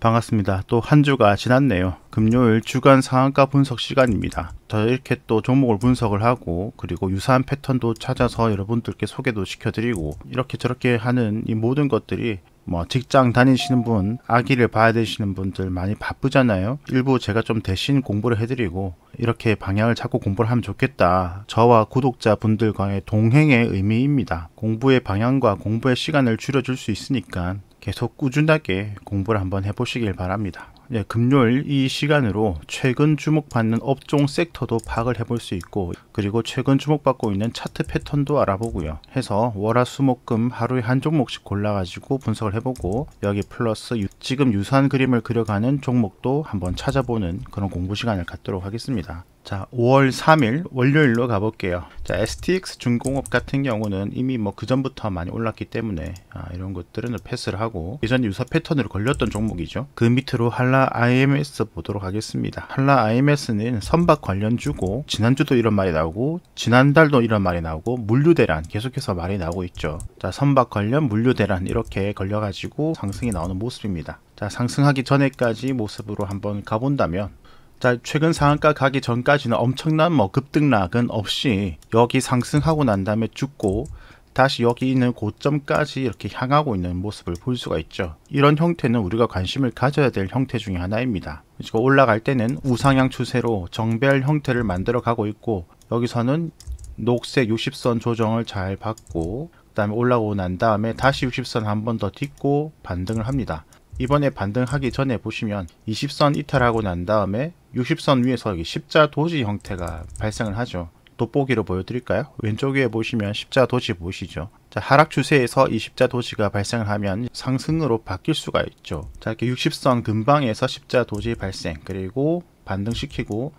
반갑습니다. 또 한 주가 지났네요. 금요일 주간 상한가 분석 시간입니다. 더 이렇게 또 종목을 분석을 하고 그리고 유사한 패턴도 찾아서 여러분들께 소개도 시켜드리고 이렇게 저렇게 하는 이 모든 것들이 뭐 직장 다니시는 분, 아기를 봐야 되시는 분들 많이 바쁘잖아요. 일부 제가 좀 대신 공부를 해드리고 이렇게 방향을 찾고 공부를 하면 좋겠다. 저와 구독자분들과의 동행의 의미입니다. 공부의 방향과 공부의 시간을 줄여줄 수 있으니까 계속 꾸준하게 공부를 한번 해보시길 바랍니다. 예, 금요일 이 시간으로 최근 주목받는 업종 섹터도 파악을 해볼 수 있고 그리고 최근 주목받고 있는 차트 패턴도 알아보고요. 해서 월화수목금 하루에 한 종목씩 골라가지고 분석을 해보고 여기 플러스 유, 지금 유사한 그림을 그려가는 종목도 한번 찾아보는 그런 공부 시간을 갖도록 하겠습니다. 자, 5월 3일 월요일로 가볼게요. 자, STX 중공업 같은 경우는 이미 뭐 그전부터 많이 올랐기 때문에 아, 이런 것들은 패스를 하고 예전 유사 패턴으로 걸렸던 종목이죠. 그 밑으로 한라 IMS 보도록 하겠습니다. 한라 IMS는 선박 관련주고 지난주도 이런 말이 나오고 지난달도 이런 말이 나오고 물류대란 계속해서 말이 나오고 있죠. 자, 선박 관련 물류대란 이렇게 걸려가지고 상승이 나오는 모습입니다. 자, 상승하기 전에까지 모습으로 한번 가본다면 자, 최근 상한가 가기 전까지는 엄청난 뭐 급등락은 없이 여기 상승하고 난 다음에 죽고 다시 여기 있는 고점까지 이렇게 향하고 있는 모습을 볼 수가 있죠. 이런 형태는 우리가 관심을 가져야 될 형태 중에 하나입니다. 지금 올라갈 때는 우상향 추세로 정별 형태를 만들어 가고 있고 여기서는 녹색 60선 조정을 잘 받고 그 다음에 올라오고 난 다음에 다시 60선 한 번 더 딛고 반등을 합니다. 이번에 반등하기 전에 보시면 20선 이탈하고 난 다음에 60선 위에서 십자 도지 형태가 발생을 하죠. 돋보기로 보여드릴까요? 왼쪽 위에 보시면 십자 도지 보이시죠? 자, 하락 추세에서 이 십자 도지가 발생을 하면 상승으로 바뀔 수가 있죠. 자, 이렇게 60선 근방에서 십자 도지 발생, 그리고 반등시키고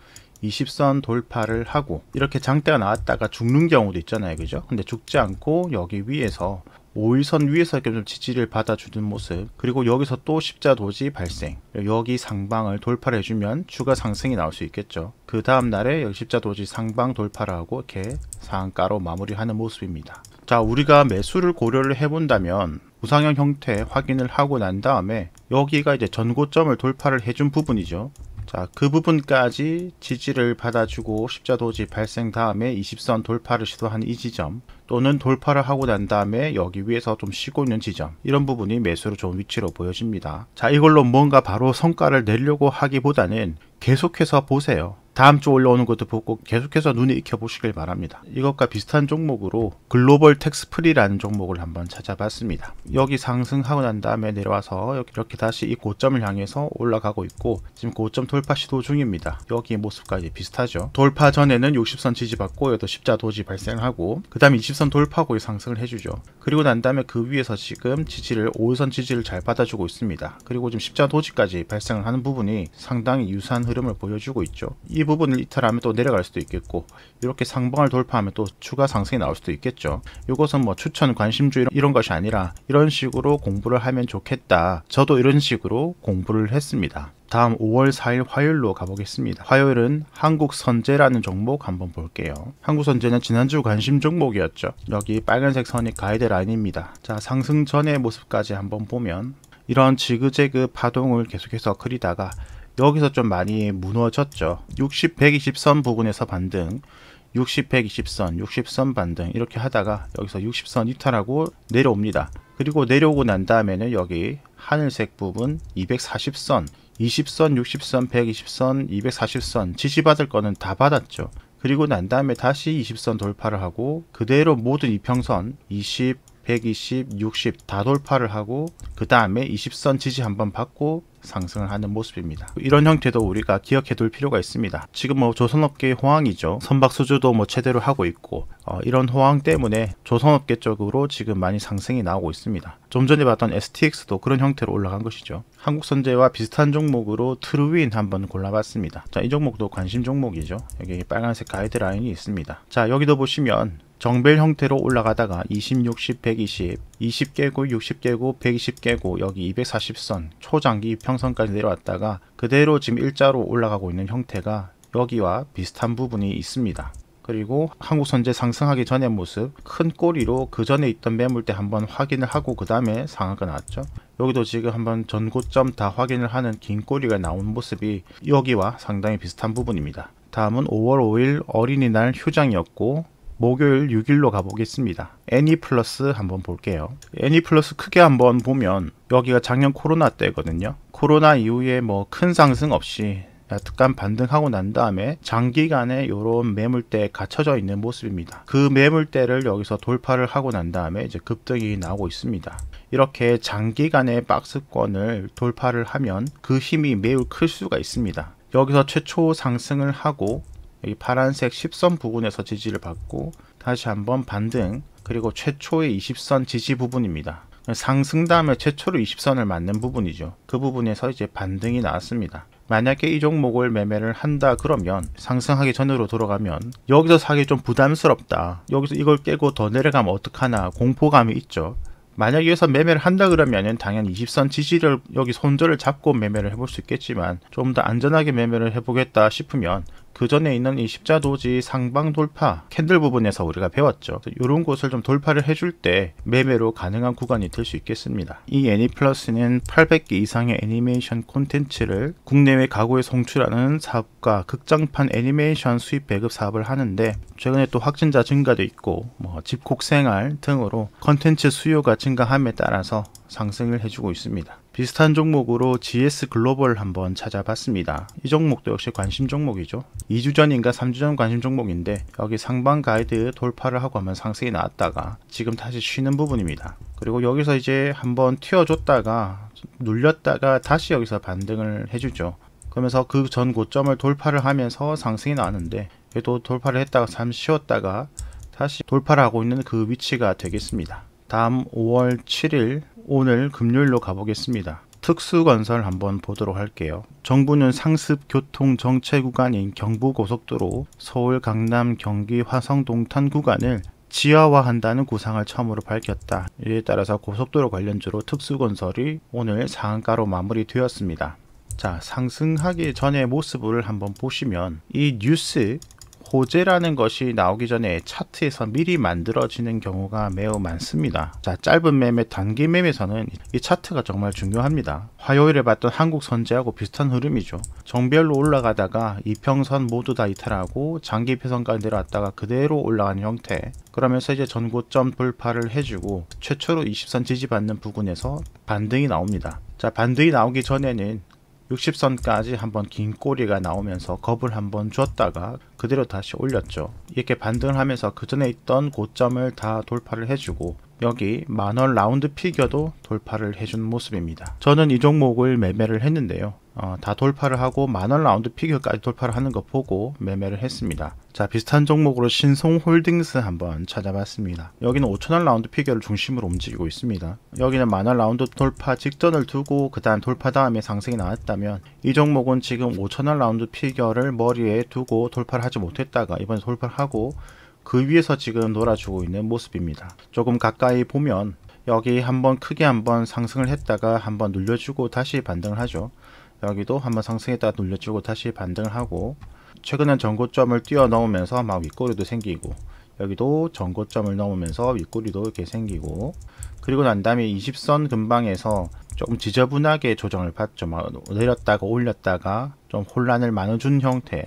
20선 돌파를 하고 이렇게 장대가 나왔다가 죽는 경우도 있잖아요 그죠 근데 죽지 않고 여기 위에서 5일선 위에서 이렇좀 지지를 받아주는 모습 그리고 여기서 또 십자도지 발생 여기 상방을 돌파를 해주면 추가 상승이 나올 수 있겠죠 그 다음날에 여기 십자도지 상방 돌파를 하고 이렇게 상가로 마무리하는 모습입니다 자 우리가 매수를 고려를 해본다면 우상형 형태 확인을 하고 난 다음에 여기가 이제 전고점을 돌파를 해준 부분이죠 자, 그 부분까지 지지를 받아주고 십자도지 발생 다음에 20선 돌파를 시도한 이 지점 또는 돌파를 하고 난 다음에 여기 위에서 좀 쉬고 있는 지점 이런 부분이 매수로 좋은 위치로 보여집니다. 자, 이걸로 뭔가 바로 성과를 내려고 하기보다는 계속해서 보세요. 다음 주 올라오는 것도 보고 계속해서 눈에 익혀보시길 바랍니다. 이것과 비슷한 종목으로 글로벌 텍스 프리라는 종목을 한번 찾아봤습니다. 여기 상승하고 난 다음에 내려와서 이렇게 다시 이 고점을 향해서 올라가고 있고 지금 고점 돌파 시도 중입니다. 여기의 모습까지 비슷하죠. 돌파 전에는 60선 지지받고 여기 십자 도지 발생하고 그 다음에 20선 돌파고의 상승을 해주죠. 그리고 난 다음에 그 위에서 지금 지지를 5선 지지를 잘 받아주고 있습니다. 그리고 지금 십자 도지까지 발생 하는 부분이 상당히 유사한 흐름을 보여주고 있죠. 이 부분을 이탈하면 또 내려갈 수도 있겠고 이렇게 상방을 돌파하면 또 추가 상승이 나올 수도 있겠죠 이것은 뭐 추천 관심주 이런, 이런 것이 아니라 이런 식으로 공부를 하면 좋겠다 저도 이런 식으로 공부를 했습니다 다음 5월 4일 화요일로 가보겠습니다. 화요일은 한국선제라는 종목 한번 볼게요. 한국선제는 지난주 관심 종목이었죠. 여기 빨간색 선이 가이드라인입니다. 자 상승 전의 모습까지 한번 보면 이런 지그재그 파동을 계속해서 그리다가 여기서 좀 많이 무너졌죠. 60, 120선 부근에서 반등, 60, 120선, 60선 반등 이렇게 하다가 여기서 60선 이탈하고 내려옵니다. 그리고 내려오고 난 다음에는 여기 하늘색 부분 240선, 20선, 60선, 120선, 240선 지지받을 거는 다 받았죠. 그리고 난 다음에 다시 20선 돌파를 하고 그대로 모든 이평선 20, 120, 60 다 돌파를 하고 그 다음에 20선 지지 한번 받고 상승을 하는 모습입니다. 이런 형태도 우리가 기억해 둘 필요가 있습니다. 지금 뭐 조선업계의 호황이죠. 선박 수주도 뭐 제대로 하고 있고 어, 이런 호황 때문에 조선업계 쪽으로 지금 많이 상승이 나오고 있습니다. 좀 전에 봤던 STX도 그런 형태로 올라간 것이죠. 한국선제와 비슷한 종목으로 트루윈 한번 골라봤습니다. 자, 이 종목도 관심 종목이죠. 여기 빨간색 가이드라인이 있습니다. 자, 여기도 보시면 정벨 형태로 올라가다가 20, 60, 120, 20개고60개고120개고 여기 240선 초장기 평선까지 내려왔다가 그대로 지금 일자로 올라가고 있는 형태가 여기와 비슷한 부분이 있습니다. 그리고 한국선제 상승하기 전의 모습 큰 꼬리로 그 전에 있던 매물대 한번 확인을 하고 그 다음에 상한가 나왔죠 여기도 지금 한번 전고점 다 확인을 하는 긴 꼬리가 나온 모습이 여기와 상당히 비슷한 부분입니다 다음은 5월 5일 어린이날 휴장이었고 목요일 6일로 가보겠습니다. 애니 플러스 e 한번 볼게요. 애니 플러스 e 크게 한번 보면 여기가 작년 코로나 때거든요. 코로나 이후에 뭐 큰 상승 없이 약간 반등하고 난 다음에 장기간에 이런 매물대에 갇혀져 있는 모습입니다. 그 매물대를 여기서 돌파를 하고 난 다음에 이제 급등이 나오고 있습니다. 이렇게 장기간의 박스권을 돌파를 하면 그 힘이 매우 클 수가 있습니다. 여기서 최초 상승을 하고 여기 파란색 10선 부근에서 지지를 받고 다시 한번 반등 그리고 최초의 20선 지지 부분입니다. 상승 다음에 최초로 20선을 맞는 부분이죠. 그 부분에서 이제 반등이 나왔습니다. 만약에 이 종목을 매매를 한다 그러면 상승하기 전으로 돌아가면 여기서 사기 좀 부담스럽다. 여기서 이걸 깨고 더 내려가면 어떡하나 공포감이 있죠. 만약 여기서 매매를 한다 그러면은 당연 히 20선 지지를 여기 손절을 잡고 매매를 해볼 수 있겠지만 좀 더 안전하게 매매를 해보겠다 싶으면 그 전에 있는 이 십자도지 상방 돌파 캔들 부분에서 우리가 배웠죠. 이런 곳을 좀 돌파를 해줄 때 매매로 가능한 구간이 될 수 있겠습니다. 이 애니플러스는 e 800개 이상의 애니메이션 콘텐츠를 국내외 가구에 송출하는 사업과 극장판 애니메이션 수입 배급 사업을 하는데 최근에 또 확진자 증가도 있고 뭐 집콕 생활 등으로 콘텐츠 수요가 증가함에 따라서 상승을 해주고 있습니다. 비슷한 종목으로 GS 글로벌 한번 찾아봤습니다. 이 종목도 역시 관심 종목이죠. 2주 전인가 3주 전 관심 종목인데 여기 상방 가이드 돌파를 하고 하면 상승이 나왔다가 지금 다시 쉬는 부분입니다. 그리고 여기서 이제 한번 튀어줬다가 눌렸다가 다시 여기서 반등을 해주죠. 그러면서 그 전 고점을 돌파를 하면서 상승이 나왔는데 얘도 돌파를 했다가 잠시 쉬었다가 다시 돌파를 하고 있는 그 위치가 되겠습니다. 다음 5월 7일 오늘 금요일로 가보겠습니다. 특수건설 한번 보도록 할게요. 정부는 상습 교통 정체 구간인 경부고속도로 서울 강남 경기 화성 동탄 구간을 지하화한다는 구상을 처음으로 밝혔다. 이에 따라서 고속도로 관련주로 특수건설이 오늘 상한가로 마무리되었습니다. 자 상승하기 전의 모습을 한번 보시면 이 뉴스 고재라는 것이 나오기 전에 차트에서 미리 만들어지는 경우가 매우 많습니다. 자, 짧은 매매, 단기 매매에서는 이 차트가 정말 중요합니다. 화요일에 봤던 한국 선제하고 비슷한 흐름이죠. 정별로 올라가다가 이평선 모두 다 이탈하고 장기 표선까지 내려왔다가 그대로 올라간 형태. 그러면서 이제 전고점 돌파를 해주고 최초로 20선 지지받는 부근에서 반등이 나옵니다. 자 반등이 나오기 전에는 60선까지 한번 긴 꼬리가 나오면서 겁을 한번 줬다가 그대로 다시 올렸죠. 이렇게 반등하면서 그 전에 있던 고점을 다 돌파를 해주고 여기 만원 라운드 피겨도 돌파를 해준 모습입니다. 저는 이 종목을 매매를 했는데요. 어, 다 돌파를 하고 만원 라운드 피겨까지 돌파를 하는 거 보고 매매를 했습니다. 자 비슷한 종목으로 신송홀딩스 한번 찾아봤습니다. 여기는 5천원 라운드 피겨를 중심으로 움직이고 있습니다. 여기는 만원 라운드 돌파 직전을 두고 그 다음 돌파 다음에 상승이 나왔다면 이 종목은 지금 5천원 라운드 피겨를 머리에 두고 돌파를 하지 못했다가 이번에 돌파를 하고 그 위에서 지금 놀아주고 있는 모습입니다. 조금 가까이 보면 여기 한번 크게 한번 상승을 했다가 한번 눌려주고 다시 반등을 하죠. 여기도 한번 상승했다가 눌려주고 다시 반등을 하고 최근엔 전고점을 뛰어넘으면서 막 윗꼬리도 생기고 여기도 전고점을 넘으면서 윗꼬리도 이렇게 생기고 그리고 난 다음에 20선 근방에서 조금 지저분하게 조정을 받죠. 막 내렸다가 올렸다가 좀 혼란을 많이 준 형태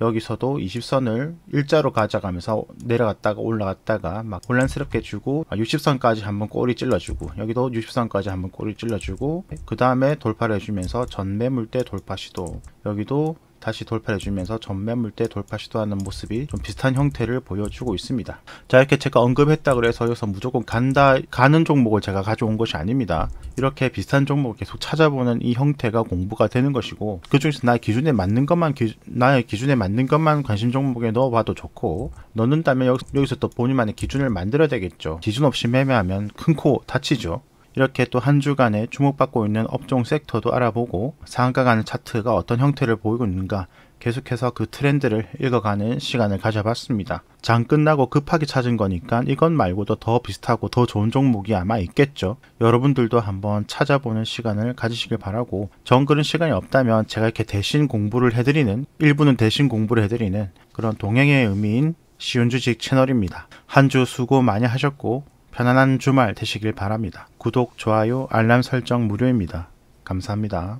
여기서도 20선을 일자로 가져가면서 내려갔다가 올라갔다가 막 혼란스럽게 주고 60선까지 아, 한번 꼬리 찔러주고 여기도 60선까지 한번 꼬리 찔러주고 그 다음에 돌파를 해주면서 전매물 대 돌파 시도 여기도 다시 돌파를 해주면서 전매물 때 돌파 시도하는 모습이 좀 비슷한 형태를 보여주고 있습니다. 자 이렇게 제가 언급했다 그래서 여기서 무조건 간다 가는 종목을 제가 가져온 것이 아닙니다. 이렇게 비슷한 종목을 계속 찾아보는 이 형태가 공부가 되는 것이고 그중에서 나의 기준에 맞는 것만 기, 나의 기준에 맞는 것만 관심 종목에 넣어봐도 좋고 넣는다면 여기서 또 본인만의 기준을 만들어야 되겠죠. 기준 없이 매매하면 큰 코 다치죠. 이렇게 또 한 주간에 주목받고 있는 업종 섹터도 알아보고 상한가가는 차트가 어떤 형태를 보이고 있는가 계속해서 그 트렌드를 읽어가는 시간을 가져봤습니다. 장 끝나고 급하게 찾은 거니까 이것 말고도 더 비슷하고 더 좋은 종목이 아마 있겠죠. 여러분들도 한번 찾아보는 시간을 가지시길 바라고 정글은 시간이 없다면 제가 이렇게 대신 공부를 해드리는 일부는 대신 공부를 해드리는 그런 동행의 의미인 시운주식 채널입니다. 한 주 수고 많이 하셨고 편안한 주말 되시길 바랍니다. 구독, 좋아요, 알람 설정 무료입니다. 감사합니다.